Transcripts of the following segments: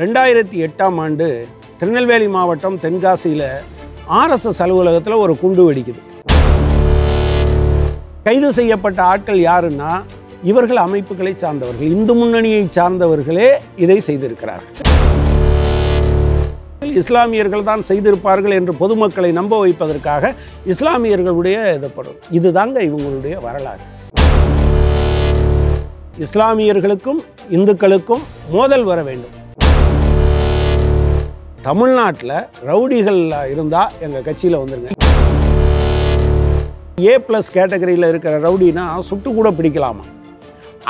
ரெண்டாயிரத்தி எட்டாம் ஆண்டு திருநெல்வேலி மாவட்டம் தென்காசியில் ஆர்எஸ்எஸ் அலுவலகத்தில் ஒரு குண்டு வெடிக்குது கைது செய்யப்பட்ட ஆட்கள் யாருன்னா இவர்கள் அமைப்புகளை சார்ந்தவர்கள் இந்து முன்னணியை சார்ந்தவர்களே இதை செய்திருக்கிறார்கள் இஸ்லாமியர்கள் தான் செய்திருப்பார்கள் என்று பொதுமக்களை நம்ப வைப்பதற்காக இஸ்லாமியர்களுடைய இதப்படும் இதுதாங்க இவங்களுடைய வரலாறு இஸ்லாமியர்களுக்கும் இந்துக்களுக்கும் மோதல் வர வேண்டும் தமிழ்நாட்டில் ரவுடிகள் இருந்தால் எங்கள் கட்சியில் வந்துருங்க ஏ ப்ளஸ் கேட்டகரியில் இருக்கிற ரவுடினா சுட்டு கூட பிடிக்கலாமா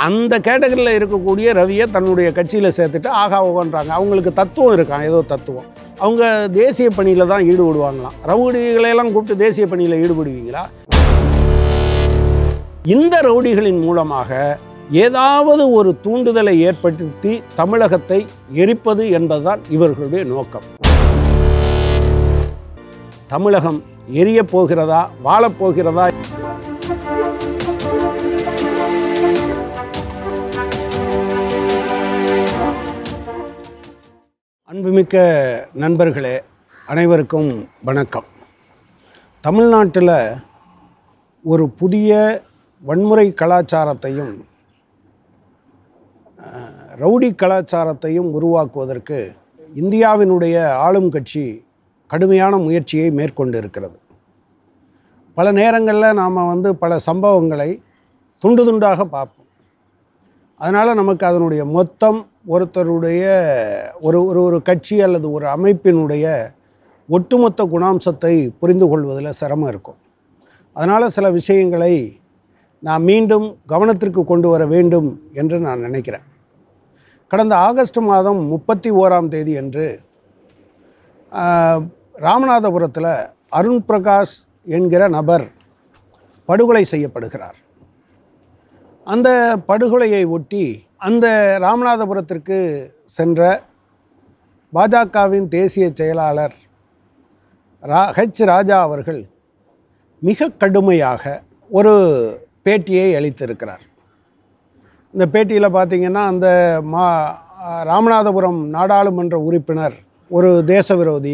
அந்த கேட்டகரியில் இருக்கக்கூடிய ரவியை தன்னுடைய கட்சியில் சேர்த்துட்டு ஆகா ஓகன்றாங்க அவங்களுக்கு தத்துவம் இருக்கான் ஏதோ தத்துவம் அவங்க தேசிய பணியில் தான் ஈடுபடுவாங்களாம் ரவுடிகளையெல்லாம் கூப்பிட்டு தேசிய பணியில் ஈடுபடுவீங்களா இந்த ரவுடிகளின் மூலமாக ஏதாவது ஒரு தூண்டுதலை ஏற்படுத்தி தமிழகத்தை எரிப்பது என்பதுதான் இவர்களுடைய நோக்கம் தமிழகம் எரியப் போகிறதா வாழப்போகிறதா அன்புமிக்க நண்பர்களே அனைவருக்கும் வணக்கம் தமிழ்நாட்டில் ஒரு புதிய வன்முறை கலாச்சாரத்தையும் ரவுடி கலாச்சாரத்தையும் உருவாக்குவதற்கு இந்தியாவினுடைய ஆளும் கட்சி கடுமையான முயற்சியை மேற்கொண்டு இருக்கிறது பல நேரங்களில் நாம் வந்து பல சம்பவங்களை துண்டு துண்டாக பார்ப்போம் அதனால் நமக்கு அதனுடைய மொத்தம் ஒருத்தருடைய ஒரு ஒரு ஒரு கட்சி அல்லது ஒரு அமைப்பினுடைய ஒட்டுமொத்த குணாம்சத்தை புரிந்து கொள்வதில் சிரமம் இருக்கும் அதனால் சில விஷயங்களை நான் மீண்டும் கவனத்திற்கு கொண்டு வர வேண்டும் என்று நான் நினைக்கிறேன் கடந்த ஆகஸ்ட் மாதம் முப்பத்தி ஓராம் தேதி அன்று ராமநாதபுரத்தில் அருண் பிரகாஷ் என்கிற நபர் படுகொலை செய்யப்படுகிறார் அந்த படுகொலையை ஒட்டி அந்த ராமநாதபுரத்திற்கு சென்ற பாஜகவின் தேசிய செயலாளர் ரா ஹெச் ராஜா அவர்கள் மிக கடுமையாக ஒரு பேட்டியை அளித்திருக்கிறார் இந்த பேட்டியில் பார்த்திங்கன்னா அந்த மா ராமநாதபுரம் நாடாளுமன்ற உறுப்பினர் ஒரு தேச விரோதி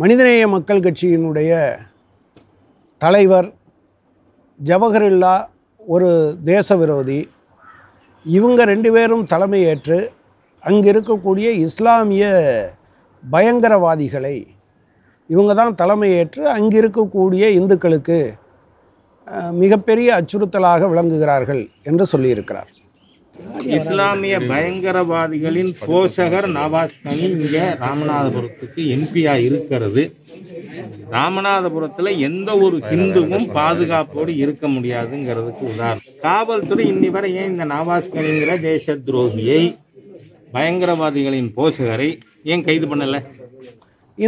மனிதநேய மக்கள் கட்சியினுடைய தலைவர் ஜவஹர்லா ஒரு தேச விரோதி இவங்க ரெண்டு பேரும் தலைமையேற்று அங்கே இருக்கக்கூடிய இஸ்லாமிய பயங்கரவாதிகளை இவங்க தான் தலைமையேற்று அங்கே இருக்கக்கூடிய இந்துக்களுக்கு மிகப்பெரிய அச்சுறுத்தலாக விளங்குகிறார்கள் என்று சொல்லியிருக்கிறார் இஸ்லாமிய பயங்கரவாதிகளின் போஷகர் நவாஸ் கனி இங்கே ராமநாதபுரத்துக்கு எம்பியாக இருக்கிறது ராமநாதபுரத்தில் எந்த ஒரு ஹிந்துவும் பாதுகாப்போடு இருக்க முடியாதுங்கிறதுக்கு உதாரணம் காவல்துறை இன்னி வரை ஏன் இந்த நவாஸ் கனிங்கிற தேச துரோகியை பயங்கரவாதிகளின் போஷகரை ஏன் கைது பண்ணலை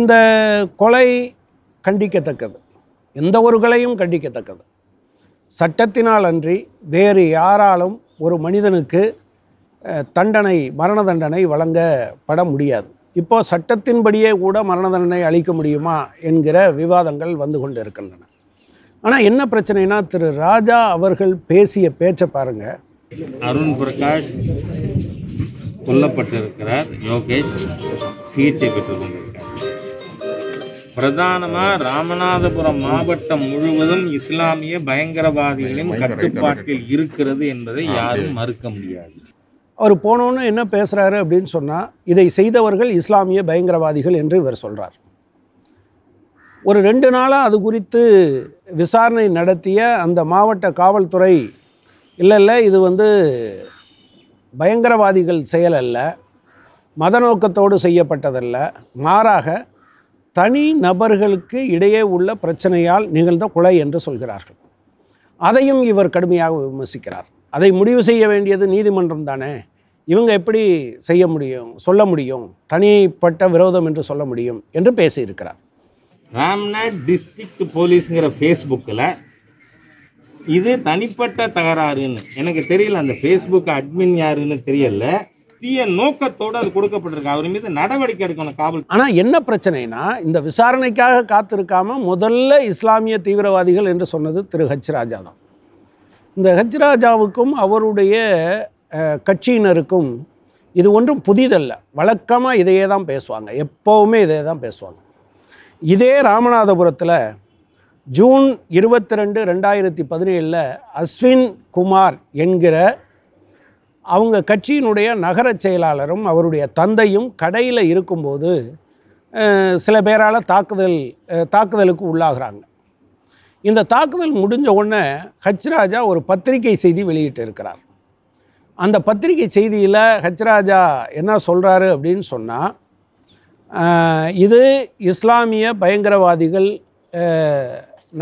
இந்த கொலை கண்டிக்கத்தக்கது எந்த ஒரு கலையும் கண்டிக்கத்தக்கது சட்டத்தினால் அன்றி வேறு யாராலும் ஒரு மனிதனுக்கு தண்டனை மரண தண்டனை வழங்கப்பட முடியாது இப்போ சட்டத்தின்படியே கூட மரண தண்டனை அளிக்க முடியுமா என்கிற விவாதங்கள் வந்து கொண்டு இருக்கின்றன ஆனால் என்ன பிரச்சனைனா திரு ராஜா அவர்கள் பேசிய பேச்சை பாருங்க அருண் பிரகாஷ் கொல்லப்பட்டிருக்கிறார் யோகேஷ் சிகிச்சை பெற்றுக்கொண்டிருக்கிறார் பிரதானமாக ராமநாதபுரம் மாவட்டம் முழுவதும் இஸ்லாமிய பயங்கரவாதிகளின் கட்டுப்பாட்டில் இருக்கிறது என்பதை யாரும் மறுக்க முடியாது அவர் போனோன்னு என்ன பேசுகிறாரு அப்படின்னு சொன்னால் இதை செய்தவர்கள் இஸ்லாமிய பயங்கரவாதிகள் என்று இவர் சொல்கிறார் ஒரு ரெண்டு நாளாக அது குறித்து விசாரணை நடத்திய அந்த மாவட்ட காவல்துறை இல்லை இல்லை இது வந்து பயங்கரவாதிகள் செயல் அல்ல மத நோக்கத்தோடு செய்யப்பட்டதல்ல மாறாக தனி நபர்களுக்கு இடையே உள்ள பிரச்சனையால் நிகழ்ந்த கொலை என்று சொல்கிறார்கள் அதையும் இவர் கடுமையாக விமர்சிக்கிறார் அதை முடிவு செய்ய வேண்டியது நீதிமன்றம் தானே இவங்க எப்படி செய்ய முடியும் சொல்ல முடியும் தனிப்பட்ட விரோதம் என்று சொல்ல முடியும் என்று பேசியிருக்கிறார் ராம்நாத் டிஸ்ட்ரிக்ட் போலீஸுங்கிற ஃபேஸ்புக்கில் இது தனிப்பட்ட தகராறுன்னு எனக்கு தெரியல அந்த ஃபேஸ்புக் அட்மின் யாருன்னு தெரியல தீய நோக்கத்தோடு அது கொடுக்கப்பட்டிருக்கு அவர் மீது நடவடிக்கை எடுக்கணும் காவல் ஆனால் என்ன பிரச்சனைனா இந்த விசாரணைக்காக காத்திருக்காம முதல்ல இஸ்லாமிய தீவிரவாதிகள் என்று சொன்னது திரு ஹச் ராஜா தான் இந்த ஹச் ராஜாவுக்கும் அவருடைய கட்சியினருக்கும் இது ஒன்றும் புதிதல்ல வழக்கமாக இதையே தான் பேசுவாங்க எப்போவுமே இதே தான் பேசுவாங்க இதே ராமநாதபுரத்தில் ஜூன் இருபத்தி ரெண்டு ரெண்டாயிரத்தி பதினேழில் அஸ்வின் குமார் என்கிற அவங்க கட்சியினுடைய நகர செயலாளரும் அவருடைய தந்தையும் கடையில் இருக்கும்போது சில பேரால் தாக்குதல் தாக்குதலுக்கு உள்ளாகிறாங்க இந்த தாக்குதல் முடிஞ்ச உடனே ஹச்ராஜா ஒரு பத்திரிகை செய்தி வெளியிட்டு இருக்கிறார் அந்த பத்திரிகை செய்தியில் ஹச்ராஜா என்ன சொல்கிறாரு அப்படின்னு சொன்னால் இது இஸ்லாமிய பயங்கரவாதிகள்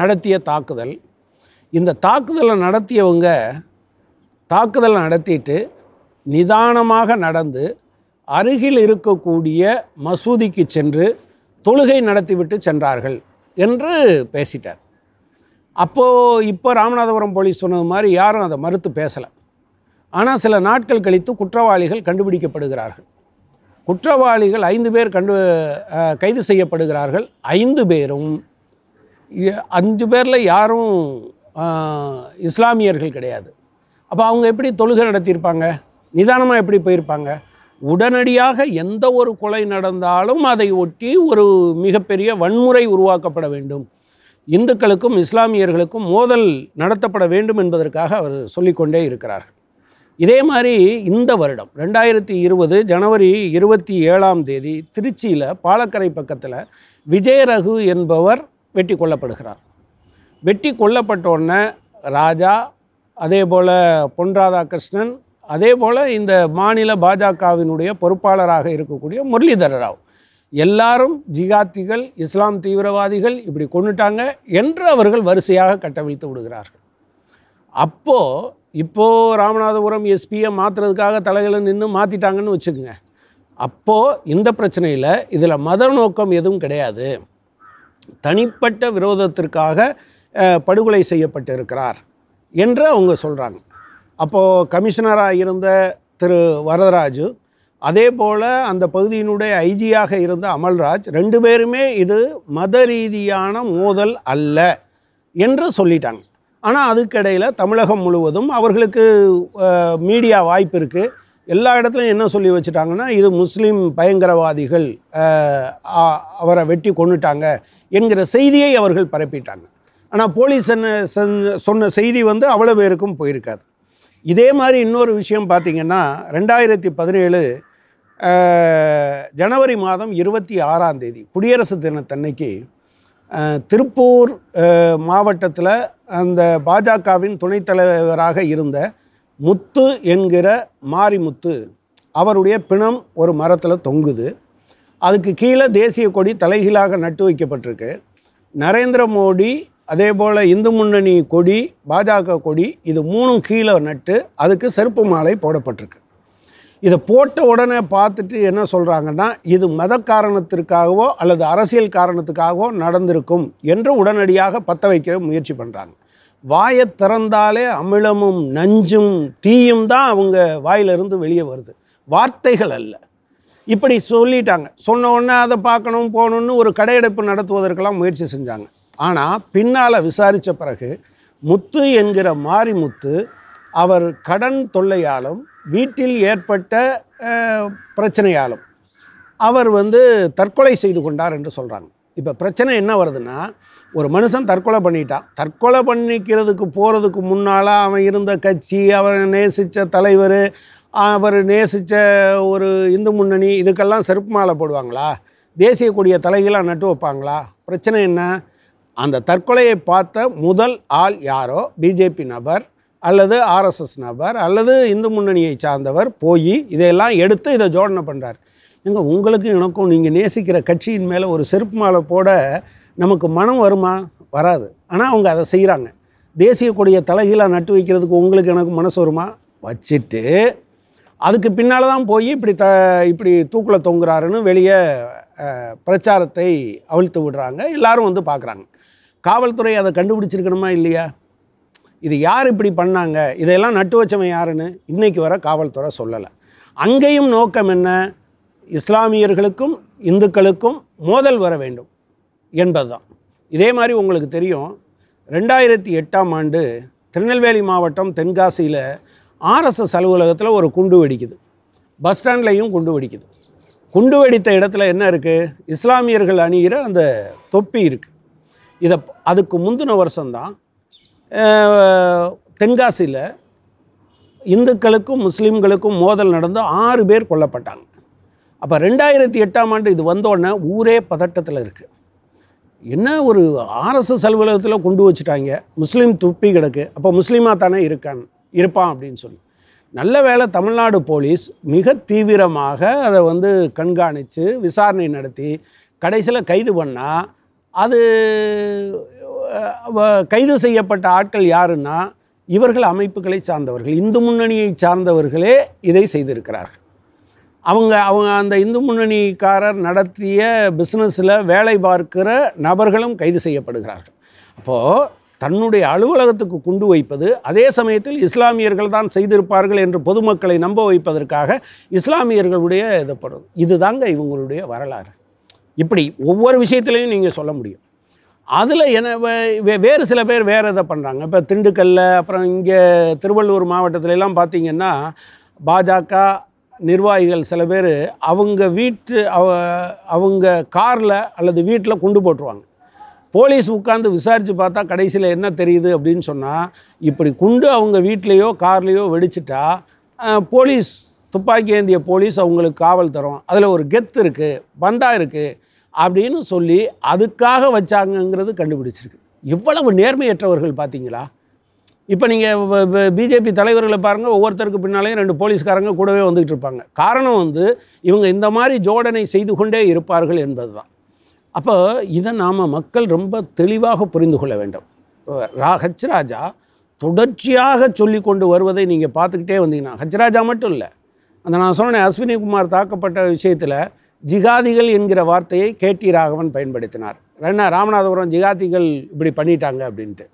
நடத்திய தாக்குதல் இந்த தாக்குதலை நடத்தியவங்க தாக்குதலை நடத்திட்டு நிதானமாக நடந்து அருகில் இருக்கக்கூடிய மசூதிக்கு சென்று தொழுகை நடத்திவிட்டு சென்றார்கள் என்று பேசிட்டார் அப்போது இப்போ ராமநாதபுரம் போலீஸ் சொன்னது மாதிரி யாரும் அதை மறுத்து பேசலை ஆனால் சில நாட்கள் கழித்து குற்றவாளிகள் கண்டுபிடிக்கப்படுகிறார்கள் குற்றவாளிகள் ஐந்து பேர் கண்டு கைது செய்யப்படுகிறார்கள் ஐந்து பேரும் அஞ்சு பேரில் யாரும் இஸ்லாமியர்கள் கிடையாது அப்போ அவங்க எப்படி தொழுகை நடத்தியிருப்பாங்க நிதானமாக எப்படி போயிருப்பாங்க உடனடியாக எந்த ஒரு கொலை நடந்தாலும் அதை ஒட்டி ஒரு மிகப்பெரிய வன்முறை உருவாக்கப்பட வேண்டும் இந்துக்களுக்கும் இஸ்லாமியர்களுக்கும் மோதல் நடத்தப்பட வேண்டும் என்பதற்காக அவர் சொல்லிக்கொண்டே இருக்கிறார் இதே மாதிரி இந்த வருடம் ரெண்டாயிரத்தி இருபது ஜனவரி இருபத்தி ஏழாம் தேதி திருச்சியில் பாலக்கரை பக்கத்தில் விஜயரகு என்பவர் வெட்டி கொல்லப்படுகிறார் வெட்டி கொல்லப்பட்டோடனே ராஜா அதே போல் பொன் ராதாகிருஷ்ணன் அதே போல் இந்த மாநில பாஜகவினுடைய பொறுப்பாளராக இருக்கக்கூடிய முரளிதர ராவ் எல்லாரும் ஜிகாத்திகள் இஸ்லாம் தீவிரவாதிகள் இப்படி கொண்டுட்டாங்க என்று அவர்கள் வரிசையாக கட்டவிழ்த்து விடுகிறார்கள் அப்போது இப்போது ராமநாதபுரம் எஸ்பியை மாற்றுறதுக்காக தலைகளை நின்று மாற்றிட்டாங்கன்னு வச்சுக்கோங்க அப்போது இந்த பிரச்சனையில் இதில் மத நோக்கம் எதுவும் கிடையாது தனிப்பட்ட விரோதத்திற்காக படுகொலை செய்யப்பட்டிருக்கிறார் என்று அவங்க சொல்கிறாங்க அப்போது கமிஷனராக இருந்த திரு வரதராஜு அதே போல் அந்த பகுதியினுடைய ஐஜியாக இருந்த அமல்ராஜ் ரெண்டு பேருமே இது மத ரீதியான மோதல் அல்ல என்று சொல்லிட்டாங்க ஆனால் அதுக்கிடையில் தமிழகம் முழுவதும் அவர்களுக்கு மீடியா வாய்ப்பு இருக்குது எல்லா இடத்துலையும் என்ன சொல்லி வச்சுட்டாங்கன்னா இது முஸ்லீம் பயங்கரவாதிகள் அவரை வெட்டி கொண்டுட்டாங்க என்கிற செய்தியை அவர்கள் பரப்பிட்டாங்க ஆனால் போலீஸ் என்ன சொன்ன செய்தி வந்து அவ்வளோ பேருக்கும் போயிருக்காது இதே மாதிரி இன்னொரு விஷயம் பார்த்திங்கன்னா ரெண்டாயிரத்தி பதினேழு ஜனவரி மாதம் இருபத்தி ஆறாம் தேதி குடியரசு தினத்தன்னைக்கு திருப்பூர் மாவட்டத்தில் அந்த பாஜகவின் துணைத் தலைவராக இருந்த முத்து என்கிற மாரிமுத்து அவருடைய பிணம் ஒரு மரத்தில் தொங்குது அதுக்கு கீழே தேசிய கொடி தலைகீழாக நட்டு வைக்கப்பட்டிருக்கு நரேந்திர மோடி அதே போல் இந்து முன்னணி கொடி பாஜக கொடி இது மூணும் கீழே நட்டு அதுக்கு செருப்பு மாலை போடப்பட்டிருக்கு இதை போட்ட உடனே பார்த்துட்டு என்ன சொல்கிறாங்கன்னா இது மத காரணத்திற்காகவோ அல்லது அரசியல் காரணத்துக்காகவோ நடந்திருக்கும் என்று உடனடியாக பற்ற வைக்கிற முயற்சி பண்ணுறாங்க வாயை திறந்தாலே அமிலமும் நஞ்சும் தீயும் தான் அவங்க வாயிலிருந்து வெளியே வருது வார்த்தைகள் அல்ல இப்படி சொல்லிட்டாங்க சொன்ன உடனே அதை பார்க்கணும் போகணுன்னு ஒரு கடையடைப்பு நடத்துவதற்கெல்லாம் முயற்சி செஞ்சாங்க ஆனால் பின்னால் விசாரித்த பிறகு முத்து என்கிற மாரி முத்து அவர் கடன் தொல்லையாலும் வீட்டில் ஏற்பட்ட பிரச்சனையாலும் அவர் வந்து தற்கொலை செய்து கொண்டார் என்று சொல்கிறாங்க இப்போ பிரச்சனை என்ன வருதுன்னா ஒரு மனுஷன் தற்கொலை பண்ணிட்டான் தற்கொலை பண்ணிக்கிறதுக்கு போகிறதுக்கு முன்னால் அவன் இருந்த கட்சி அவரை நேசித்த தலைவர் அவர் நேசித்த ஒரு இந்து முன்னணி இதுக்கெல்லாம் செருப்பு மாலை போடுவாங்களா தேசிய கொடிய தலைகளாக நட்டு வைப்பாங்களா பிரச்சனை என்ன அந்த தற்கொலையை பார்த்த முதல் ஆள் யாரோ பிஜேபி நபர் அல்லது ஆர்எஸ்எஸ் நபர் அல்லது இந்து முன்னணியை சார்ந்தவர் போய் இதையெல்லாம் எடுத்து இதை ஜோடனை பண்ணுறார் எங்க உங்களுக்கும் எனக்கும் நீங்கள் நேசிக்கிற கட்சியின் மேலே ஒரு செருப்பு மாலை போட நமக்கு மனம் வருமா வராது ஆனால் அவங்க அதை செய்கிறாங்க தேசிய கொடியை தலைகீழாக நட்டு வைக்கிறதுக்கு உங்களுக்கு எனக்கு மனசு வருமா வச்சுட்டு அதுக்கு பின்னால் தான் போய் இப்படி த இப்படி தூக்கில் தொங்குறாருன்னு வெளியே பிரச்சாரத்தை அவிழ்த்து விடுறாங்க எல்லாரும் வந்து பார்க்குறாங்க காவல்துறை அதை கண்டுபிடிச்சிருக்கணுமா இல்லையா இது யார் இப்படி பண்ணாங்க இதையெல்லாம் நட்டு வச்சவன் யாருன்னு இன்றைக்கு வர காவல்துறை சொல்லலை அங்கேயும் நோக்கம் என்ன இஸ்லாமியர்களுக்கும் இந்துக்களுக்கும் மோதல் வர வேண்டும் என்பது தான் இதே மாதிரி உங்களுக்கு தெரியும் ரெண்டாயிரத்தி எட்டாம் ஆண்டு திருநெல்வேலி மாவட்டம் தென்காசியில் ஆர்எஸ்எஸ் அலுவலகத்தில் ஒரு குண்டு வெடிக்குது பஸ் ஸ்டாண்ட்லேயும் குண்டு வெடிக்குது குண்டு வெடித்த இடத்துல என்ன இருக்குது இஸ்லாமியர்கள் அணிகிற அந்த தொப்பி இருக்குது இதை அதுக்கு முந்தின வருஷம்தான் தென்காசியில் இந்துக்களுக்கும் முஸ்லீம்களுக்கும் மோதல் நடந்து ஆறு பேர் கொல்லப்பட்டாங்க அப்போ ரெண்டாயிரத்தி எட்டாம் ஆண்டு இது வந்தோடனே ஊரே பதட்டத்தில் இருக்குது என்ன ஒரு ஆர்எஸ்எஸ் அலுவலகத்தில் கொண்டு வச்சுட்டாங்க முஸ்லீம் துப்பி கிடக்கு அப்போ முஸ்லீமாக தானே இருக்கான் இருப்பான் அப்படின்னு சொல்லி நல்ல வேலை தமிழ்நாடு போலீஸ் மிக தீவிரமாக அதை வந்து கண்காணித்து விசாரணை நடத்தி கடைசியில் கைது பண்ணால் அது கைது செய்யப்பட்ட ஆட்கள் யாருன்னா இவர்கள் அமைப்புகளை சார்ந்தவர்கள் இந்து முன்னணியை சார்ந்தவர்களே இதை செய்திருக்கிறார்கள் அவங்க அவங்க அந்த இந்து முன்னணிக்காரர் நடத்திய பிஸ்னஸில் வேலை பார்க்கிற நபர்களும் கைது செய்யப்படுகிறார்கள் அப்போது தன்னுடைய அலுவலகத்துக்கு கொண்டு வைப்பது அதே சமயத்தில் இஸ்லாமியர்கள் தான் செய்திருப்பார்கள் என்று பொதுமக்களை நம்ப வைப்பதற்காக இஸ்லாமியர்களுடைய இதுப்படுது இதுதாங்க இவங்களுடைய வரலாறு இப்படி ஒவ்வொரு விஷயத்துலையும் நீங்கள் சொல்ல முடியும் அதில் என்ன வேறு சில பேர் வேறு இதை பண்ணுறாங்க இப்போ திண்டுக்கல்ல அப்புறம் இங்கே திருவள்ளூர் மாவட்டத்திலலாம் பார்த்திங்கன்னா பாஜக நிர்வாகிகள் சில பேர் அவங்க வீட்டு அவங்க காரில் அல்லது வீட்டில் கொண்டு போட்டுருவாங்க போலீஸ் உட்காந்து விசாரித்து பார்த்தா கடைசியில் என்ன தெரியுது அப்படின்னு சொன்னால் இப்படி குண்டு அவங்க வீட்லேயோ கார்லேயோ வெடிச்சிட்டா போலீஸ் துப்பாக்கி ஏந்திய போலீஸ் அவங்களுக்கு காவல் தரும் அதில் ஒரு கெத்து இருக்குது பந்தா இருக்குது அப்படின்னு சொல்லி அதுக்காக வச்சாங்கங்கிறது கண்டுபிடிச்சிருக்கு இவ்வளவு நேர்மையற்றவர்கள் பார்த்தீங்களா இப்போ நீங்கள் பிஜேபி தலைவர்களை பாருங்கள் ஒவ்வொருத்தருக்கு பின்னாலேயும் ரெண்டு போலீஸ்காரங்க கூடவே வந்துக்கிட்டு இருப்பாங்க காரணம் வந்து இவங்க இந்த மாதிரி ஜோடனை செய்து கொண்டே இருப்பார்கள் என்பது தான் அப்போ இதை நாம் மக்கள் ரொம்ப தெளிவாக புரிந்து கொள்ள வேண்டும் ரா ஹச்ராஜா தொடர்ச்சியாக சொல்லி கொண்டு வருவதை நீங்கள் பார்த்துக்கிட்டே வந்தீங்கன்னா ஹச்ராஜா மட்டும் இல்லை அந்த நான் சொன்னேன் அஸ்வினி குமார் தாக்கப்பட்ட விஷயத்தில் ஜிகாதிகள் என்கிற வார்த்தையை டி ராகவன் பயன்படுத்தினார் ரெண்டா ராமநாதபுரம் ஜிகாதிகள் இப்படி பண்ணிட்டாங்க அப்படின்ட்டு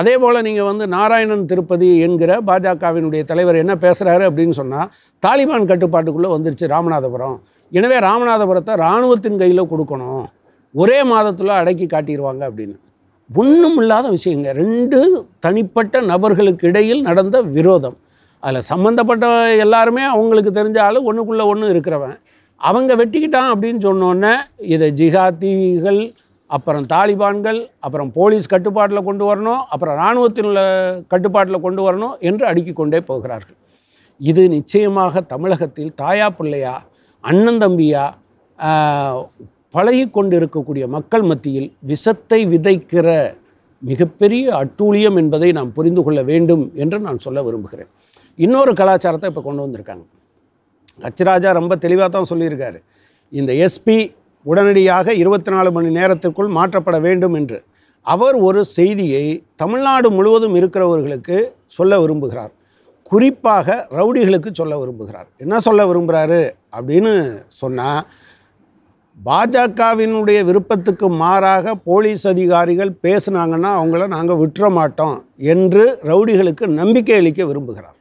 அதே போல் நீங்கள் வந்து நாராயணன் திருப்பதி என்கிற பாஜகவினுடைய தலைவர் என்ன பேசுகிறாரு அப்படின்னு சொன்னால் தாலிபான் கட்டுப்பாட்டுக்குள்ளே வந்துருச்சு ராமநாதபுரம் எனவே ராமநாதபுரத்தை இராணுவத்தின் கையில் கொடுக்கணும் ஒரே மாதத்தில் அடக்கி காட்டிடுவாங்க அப்படின்னு ஒன்றும் இல்லாத விஷயங்க ரெண்டு தனிப்பட்ட நபர்களுக்கு இடையில் நடந்த விரோதம் அதில் சம்மந்தப்பட்ட எல்லாருமே அவங்களுக்கு தெரிஞ்ச ஆள் ஒன்றுக்குள்ளே ஒன்று இருக்கிறவன் அவங்க வெட்டிக்கிட்டான் அப்படின்னு சொன்னோன்னே இதை ஜிஹாத்திகள் அப்புறம் தாலிபான்கள் அப்புறம் போலீஸ் கட்டுப்பாட்டில் கொண்டு வரணும் அப்புறம் இராணுவத்தினுள்ள கட்டுப்பாட்டில் கொண்டு வரணும் என்று அடுக்கி கொண்டே போகிறார்கள் இது நிச்சயமாக தமிழகத்தில் தாயா பிள்ளையா அண்ணன் தம்பியா பழகி கொண்டு இருக்கக்கூடிய மக்கள் மத்தியில் விஷத்தை விதைக்கிற மிகப்பெரிய அட்டூழியம் என்பதை நாம் புரிந்து கொள்ள வேண்டும் என்று நான் சொல்ல விரும்புகிறேன் இன்னொரு கலாச்சாரத்தை இப்போ கொண்டு வந்திருக்காங்க கச்சிராஜா ரொம்ப தெளிவாக தான் சொல்லியிருக்காரு இந்த எஸ்பி உடனடியாக இருபத்தி நாலு மணி நேரத்திற்குள் மாற்றப்பட வேண்டும் என்று அவர் ஒரு செய்தியை தமிழ்நாடு முழுவதும் இருக்கிறவர்களுக்கு சொல்ல விரும்புகிறார் குறிப்பாக ரவுடிகளுக்கு சொல்ல விரும்புகிறார் என்ன சொல்ல விரும்புகிறாரு அப்படின்னு சொன்னால் பாஜகவினுடைய விருப்பத்துக்கு மாறாக போலீஸ் அதிகாரிகள் பேசுனாங்கன்னா அவங்கள நாங்கள் விட்டுற மாட்டோம் என்று ரவுடிகளுக்கு நம்பிக்கை அளிக்க விரும்புகிறார்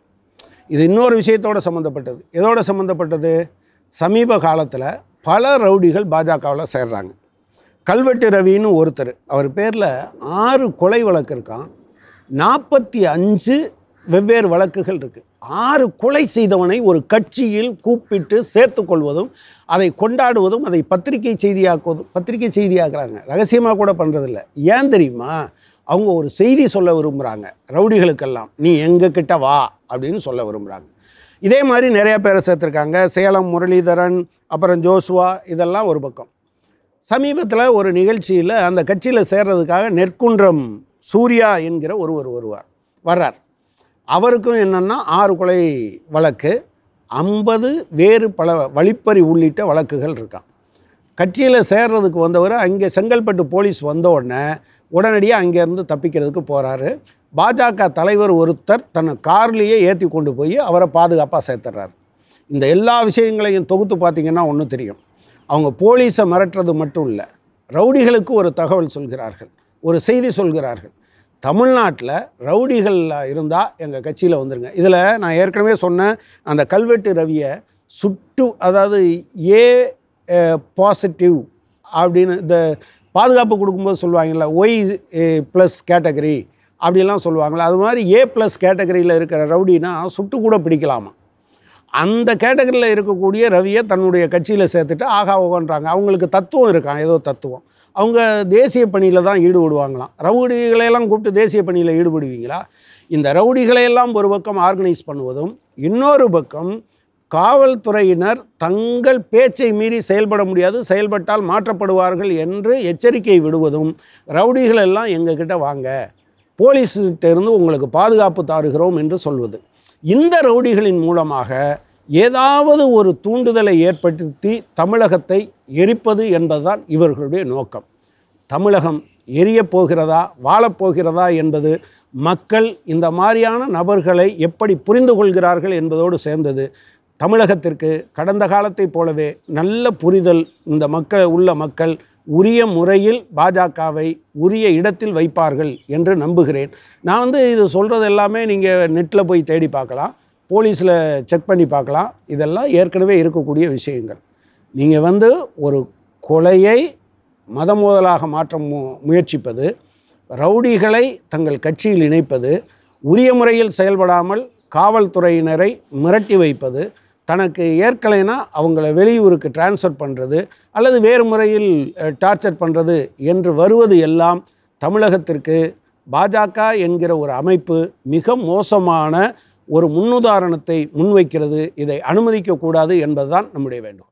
இது இன்னொரு விஷயத்தோடு சம்மந்தப்பட்டது எதோடு சம்மந்தப்பட்டது சமீப காலத்தில் பல ரவுடிகள் பாஜகவில் சேர்றாங்க கல்வெட்டு ரவின்னு ஒருத்தர் அவர் பேரில் ஆறு கொலை வழக்கு இருக்கான் நாற்பத்தி அஞ்சு வெவ்வேறு வழக்குகள் இருக்குது ஆறு கொலை செய்தவனை ஒரு கட்சியில் கூப்பிட்டு சேர்த்து கொள்வதும் அதை கொண்டாடுவதும் அதை பத்திரிகை செய்தியாக்குவதும் பத்திரிகை செய்தியாக்குறாங்க ரகசியமாக கூட பண்ணுறதில்ல ஏன் தெரியுமா அவங்க ஒரு செய்தி சொல்ல விரும்புகிறாங்க ரவுடிகளுக்கெல்லாம் நீ எங்கக்கிட்ட வா அப்படின்னு சொல்ல விரும்புகிறாங்க இதே மாதிரி நிறையா பேரை சேர்த்துருக்காங்க சேலம் முரளிதரன் அப்புறம் ஜோசுவா இதெல்லாம் ஒரு பக்கம் சமீபத்தில் ஒரு நிகழ்ச்சியில் அந்த கட்சியில் சேர்றதுக்காக நெற்குன்றம் சூர்யா என்கிற ஒருவர் வருவார் வர்றார் அவருக்கும் என்னென்னா ஆறு கொலை வழக்கு ஐம்பது வேறு பல வழிப்பறி உள்ளிட்ட வழக்குகள் இருக்கான் கட்சியில் சேர்றதுக்கு வந்தவர் அங்கே செங்கல்பட்டு போலீஸ் வந்த உடனே உடனடியாக அங்கேருந்து தப்பிக்கிறதுக்கு போகிறாரு பாஜக தலைவர் ஒருத்தர் தன் கார்லேயே ஏற்றி கொண்டு போய் அவரை பாதுகாப்பாக சேர்த்துறாரு இந்த எல்லா விஷயங்களையும் தொகுத்து பார்த்திங்கன்னா ஒன்றும் தெரியும் அவங்க போலீஸை மிரட்டுறது மட்டும் இல்லை ரவுடிகளுக்கு ஒரு தகவல் சொல்கிறார்கள் ஒரு செய்தி சொல்கிறார்கள் தமிழ்நாட்டில் ரவுடிகள் இருந்தால் எங்கள் கட்சியில் வந்துருங்க இதில் நான் ஏற்கனவே சொன்ன அந்த கல்வெட்டு ரவியை சுட்டு அதாவது ஏ பாசிட்டிவ் அப்படின்னு இந்த பாதுகாப்பு கொடுக்கும்போது சொல்லுவாங்கள்ல ஒய் ப்ளஸ் கேட்டகரி அப்படிலாம் சொல்லுவாங்களே அது மாதிரி ஏ ப்ளஸ் கேட்டகரியில் இருக்கிற ரவுடினா சுட்டு கூட பிடிக்கலாமா அந்த கேட்டகரியில் இருக்கக்கூடிய ரவியை தன்னுடைய கட்சியில் சேர்த்துட்டு ஆகா ஓகன்றாங்க அவங்களுக்கு தத்துவம் இருக்கான் ஏதோ தத்துவம் அவங்க தேசிய பணியில் தான் ஈடுபடுவாங்களாம் ரவுடிகளையெல்லாம் கூப்பிட்டு தேசிய பணியில் ஈடுபடுவீங்களா இந்த ரவுடிகளையெல்லாம் ஒரு பக்கம் ஆர்கனைஸ் பண்ணுவதும் இன்னொரு பக்கம் காவல்துறையினர் தங்கள் பேச்சை மீறி செயல்பட முடியாது செயல்பட்டால் மாற்றப்படுவார்கள் என்று எச்சரிக்கை விடுவதும் ரவுடிகளெல்லாம் எங்கக்கிட்ட வாங்க இருந்து உங்களுக்கு பாதுகாப்பு தாருகிறோம் என்று சொல்வது இந்த ரவுடிகளின் மூலமாக ஏதாவது ஒரு தூண்டுதலை ஏற்படுத்தி தமிழகத்தை எரிப்பது என்பதுதான் இவர்களுடைய நோக்கம் தமிழகம் எரியப் போகிறதா வாழப்போகிறதா என்பது மக்கள் இந்த மாதிரியான நபர்களை எப்படி புரிந்து கொள்கிறார்கள் என்பதோடு சேர்ந்தது தமிழகத்திற்கு கடந்த காலத்தைப் போலவே நல்ல புரிதல் இந்த மக்கள் உள்ள மக்கள் உரிய முறையில் பாஜகவை உரிய இடத்தில் வைப்பார்கள் என்று நம்புகிறேன் நான் வந்து இது சொல்கிறது எல்லாமே நீங்கள் நெட்டில் போய் தேடி பார்க்கலாம் போலீஸில் செக் பண்ணி பார்க்கலாம் இதெல்லாம் ஏற்கனவே இருக்கக்கூடிய விஷயங்கள் நீங்கள் வந்து ஒரு கொலையை மத மோதலாக மாற்ற மு முயற்சிப்பது ரவுடிகளை தங்கள் கட்சியில் இணைப்பது உரிய முறையில் செயல்படாமல் காவல்துறையினரை மிரட்டி வைப்பது தனக்கு ஏற்கலைனா அவங்கள வெளியூருக்கு டிரான்ஸ்ஃபர் பண்ணுறது அல்லது வேறு முறையில் டார்ச்சர் பண்ணுறது என்று வருவது எல்லாம் தமிழகத்திற்கு பாஜக என்கிற ஒரு அமைப்பு மிக மோசமான ஒரு முன்னுதாரணத்தை முன்வைக்கிறது இதை அனுமதிக்கக்கூடாது என்பதுதான் நம்முடைய வேண்டும்